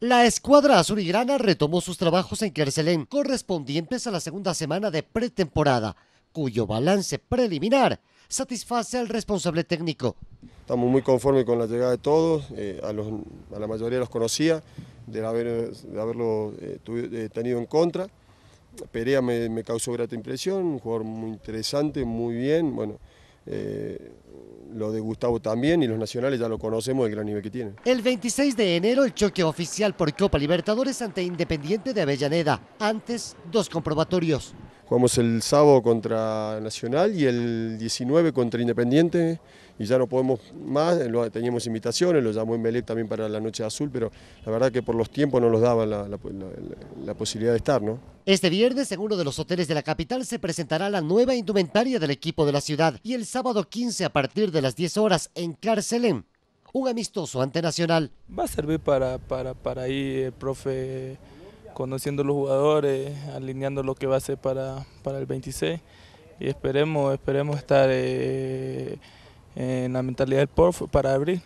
La escuadra azulgrana retomó sus trabajos en Kerselén correspondientes a la segunda semana de pretemporada, cuyo balance preliminar satisface al responsable técnico. Estamos muy conformes con la llegada de todos, eh, a, la mayoría los conocía, de, haberlo eh, eh, tenido en contra. Perea me, causó grata impresión, un jugador muy interesante, muy bien, bueno lo de Gustavo también y los nacionales ya lo conocemos el gran nivel que tiene. El 26 de enero el choque oficial por Copa Libertadores ante Independiente de Avellaneda, antes dos comprobatorios. Jugamos el sábado contra Nacional y el 19 contra Independiente y ya no podemos más, eh, teníamos invitaciones, lo llamó Embelec también para la Noche Azul, pero la verdad que por los tiempos no nos daba la, posibilidad de estar, ¿no? Este viernes en uno de los hoteles de la capital se presentará la nueva indumentaria del equipo de la ciudad y el sábado 15 a partir de las 10 horas en Carcelén, un amistoso ante Nacional. Va a servir para, para, para el profe conociendo los jugadores, alineando lo que va a ser para, el 26 y esperemos, esperemos estar eh, en la mentalidad del PORF para abril.